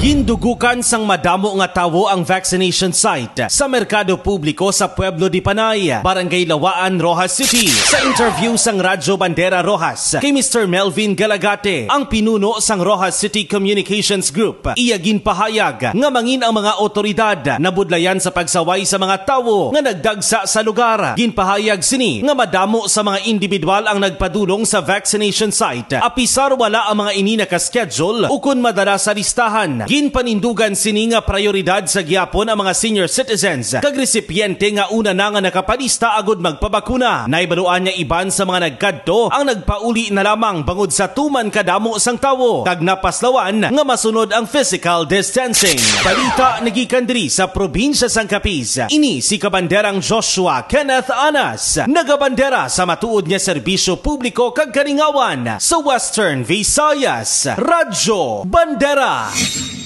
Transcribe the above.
Gindugukan sang madamo nga tawo ang vaccination site sa merkado publiko sa Pueblo de Panay, Barangay Lawaan, Rojas City. Sa interview sang Radyo Bandera Rojas kay Mr. Melvin Galagate, ang pinuno sang Rojas City Communications Group, iya ginpahayag nga mangin ang mga otoridad na budlayan sa pagsaway sa mga tawo nga nagdagsa sa lugar. Ginpahayag sini nga madamo sa mga individual ang nagpadulong sa vaccination site. Apisar wala ang mga ini ka schedule ukon madala sa listahan Ginpanindugan nga prioridad sa gyapon ang mga senior citizens. Kag resipiente nga una na nga nakapalista agod magpabakuna. Naibaruan niya iban sa mga nagkadto ang nagpauli na lamang bangod sa tuman kadamo sang tawo. Kag napaslawan nga masunod ang physical distancing. Balita nagikan diri sa probinsya sang Capiz. Ini si kabanderang Joshua Kenneth Anas. Nagabandera sa matuod niya serbisyo publiko kag kaningawan sa Western Visayas. Radyo Bandera.